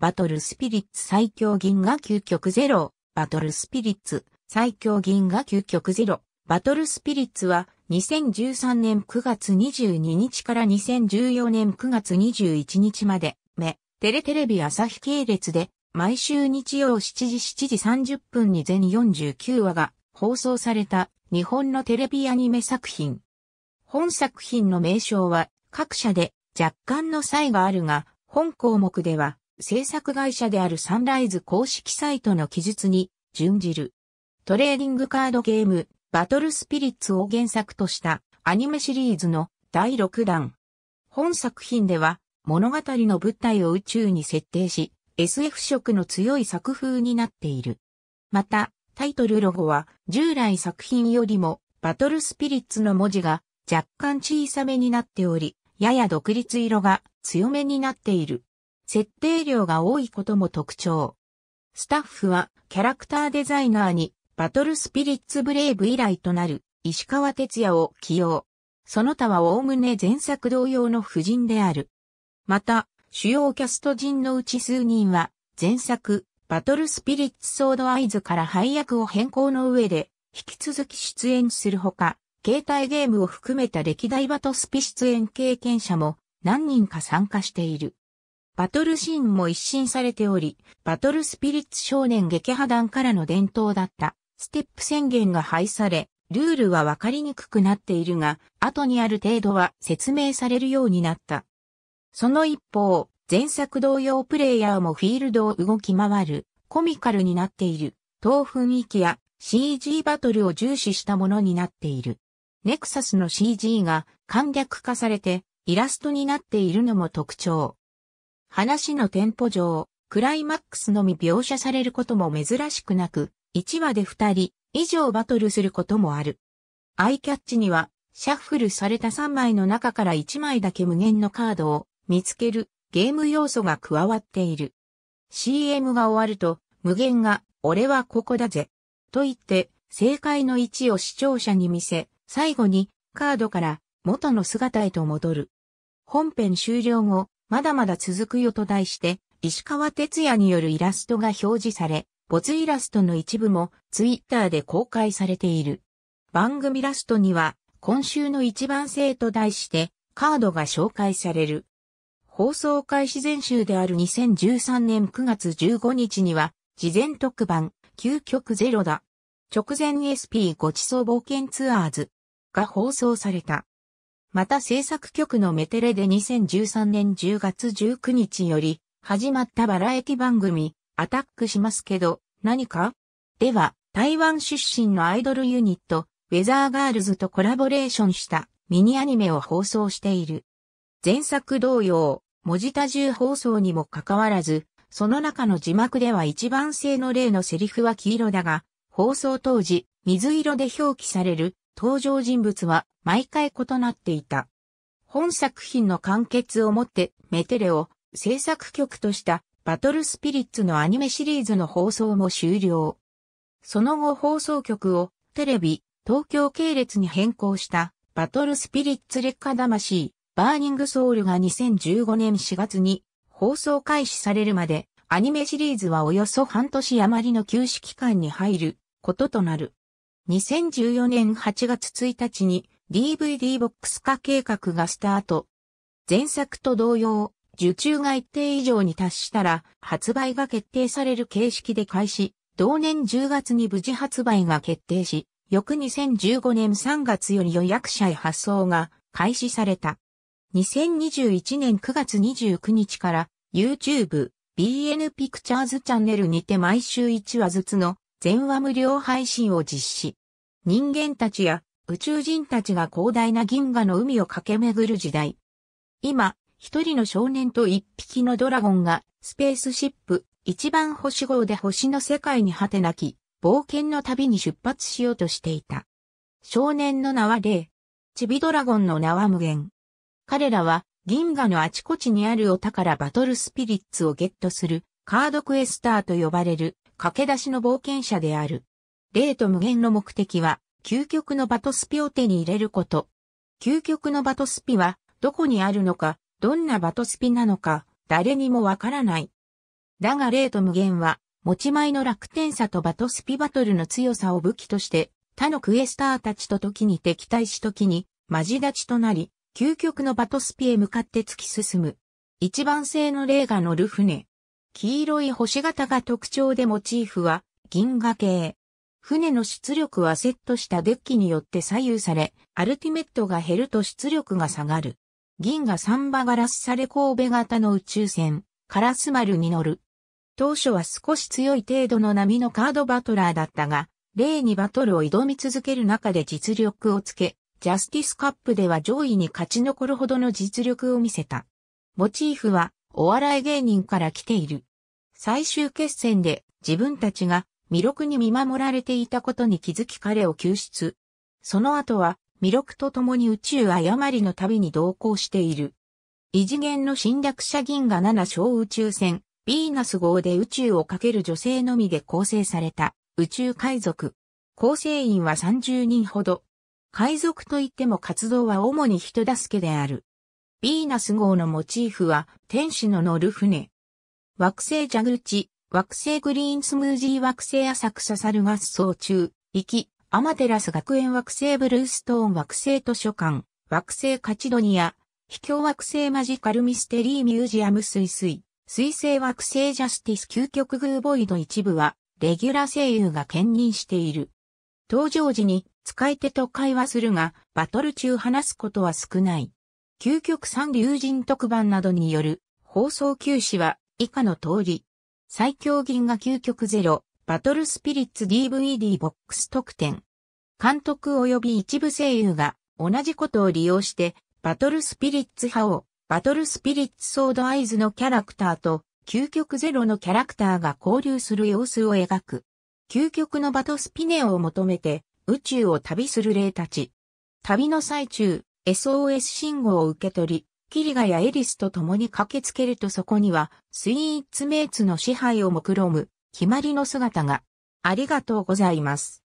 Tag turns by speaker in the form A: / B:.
A: バトルスピリッツ最強銀河究極ゼロ、バトルスピリッツ最強銀河究極ゼロ、バトルスピリッツは2013年9月22日から2014年9月21日まで、目、テレテレビ朝日系列で、毎週日曜7時7時30分に全49話が放送された日本のテレビアニメ作品。本作品の名称は各社で若干の差異があるが、本項目では制作会社であるサンライズ公式サイトの記述に準じる。トレーディングカードゲーム、バトルスピリッツを原作としたアニメシリーズの第6弾。本作品では物語の物体を宇宙に設定し、SF 色の強い作風になっている。また、タイトルロゴは従来作品よりもバトルスピリッツの文字が若干小さめになっており、やや独立色が強めになっている。設定量が多いことも特徴。スタッフはキャラクターデザイナーにバトルスピリッツブレイブ以来となる石川哲也を起用。その他はおおむね前作同様の婦人である。また、主要キャスト陣のうち数人は前作バトルスピリッツソードアイズから配役を変更の上で引き続き出演するほか、携帯ゲームを含めた歴代バトスピ出演経験者も何人か参加している。バトルシーンも一新されており、バトルスピリッツ少年撃破団からの伝統だったステップ宣言が廃され、ルールはわかりにくくなっているが、後にある程度は説明されるようになった。その一方、前作同様プレイヤーもフィールドを動き回る、コミカルになっている、等雰囲気や CG バトルを重視したものになっている。ネクサスの CG が簡略化されてイラストになっているのも特徴。話のテンポ上、クライマックスのみ描写されることも珍しくなく、1話で2人以上バトルすることもある。アイキャッチには、シャッフルされた3枚の中から1枚だけ無限のカードを見つけるゲーム要素が加わっている。CM が終わると、無限が、俺はここだぜ。と言って、正解の位置を視聴者に見せ、最後に、カードから元の姿へと戻る。本編終了後、まだまだ続くよと題して、石川哲也によるイラストが表示され、没イラストの一部もツイッターで公開されている。番組ラストには、今週の一番生と題して、カードが紹介される。放送開始前週である2013年9月15日には、事前特番、究極ゼロだ。直前 SP ごちそう冒険ツアーズが放送された。また制作局のメテレで2013年10月19日より始まったバラエティ番組、アタックしますけど、何かでは、台湾出身のアイドルユニット、ウェザーガールズとコラボレーションしたミニアニメを放送している。前作同様、文字多重放送にもかかわらず、その中の字幕では一番性の例のセリフは黄色だが、放送当時、水色で表記される登場人物は毎回異なっていた。本作品の完結をもってメテレを制作局としたバトルスピリッツのアニメシリーズの放送も終了。その後放送局をテレビ、東京系列に変更したバトルスピリッツ劣化魂、バーニングソウルが2015年4月に放送開始されるまでアニメシリーズはおよそ半年余りの休止期間に入ることとなる。2014年8月1日に DVD ボックス化計画がスタート。前作と同様、受注が一定以上に達したら発売が決定される形式で開始、同年10月に無事発売が決定し、翌2015年3月より予約者へ発送が開始された。2021年9月29日から YouTube BN ピクチャーズチャンネルにて毎週1話ずつの全話無料配信を実施。人間たちや宇宙人たちが広大な銀河の海を駆け巡る時代。今、一人の少年と一匹のドラゴンがスペースシップ一番星号で星の世界に果てなき冒険の旅に出発しようとしていた。少年の名はレイ。チビドラゴンの名は無限。彼らは銀河のあちこちにあるお宝バトルスピリッツをゲットするカードクエスターと呼ばれる駆け出しの冒険者である。霊と無限の目的は、究極のバトスピを手に入れること。究極のバトスピは、どこにあるのか、どんなバトスピなのか、誰にもわからない。だが霊と無限は、持ち前の楽天さとバトスピバトルの強さを武器として、他のクエスターたちと時に敵対し時に、マジ立ちとなり、究極のバトスピへ向かって突き進む。一番性の霊が乗る船、黄色い星型が特徴でモチーフは銀河系。船の出力はセットしたデッキによって左右され、アルティメットが減ると出力が下がる。銀河三バガラスされ神戸型の宇宙船、カラス丸に乗る。当初は少し強い程度の波のカードバトラーだったが、例にバトルを挑み続ける中で実力をつけ、ジャスティスカップでは上位に勝ち残るほどの実力を見せた。モチーフはお笑い芸人から来ている。最終決戦で自分たちが魅力に見守られていたことに気づき彼を救出。その後は魅力と共に宇宙誤りの旅に同行している。異次元の侵略者銀河7小宇宙船、ビーナス号で宇宙をかける女性のみで構成された宇宙海賊。構成員は30人ほど。海賊といっても活動は主に人助けである。ヴィーナス号のモチーフは天使の乗る船。惑星蛇口、惑星グリーンスムージー惑星浅草猿合奏中、行き、アマテラス学園惑星ブルーストーン惑星図書館、惑星カチドニア、秘境惑星マジカルミステリーミュージアム水水、水星惑星ジャスティス究極グーボイド一部は、レギュラ声優が兼任している。登場時に使い手と会話するが、バトル中話すことは少ない。究極三流人特番などによる放送休止は以下の通り。最強銀河究極ゼロ、バトルスピリッツ DVD ボックス特典。監督及び一部声優が同じことを利用して、バトルスピリッツ派を、バトルスピリッツソードアイズのキャラクターと、究極ゼロのキャラクターが交流する様子を描く。究極のバトスピネオを求めて、宇宙を旅する霊たち。旅の最中、SOS 信号を受け取り、キリガやエリスと共に駆けつけるとそこには、スイーツメイツの支配を目論む、決まりの姿が、ありがとうございます。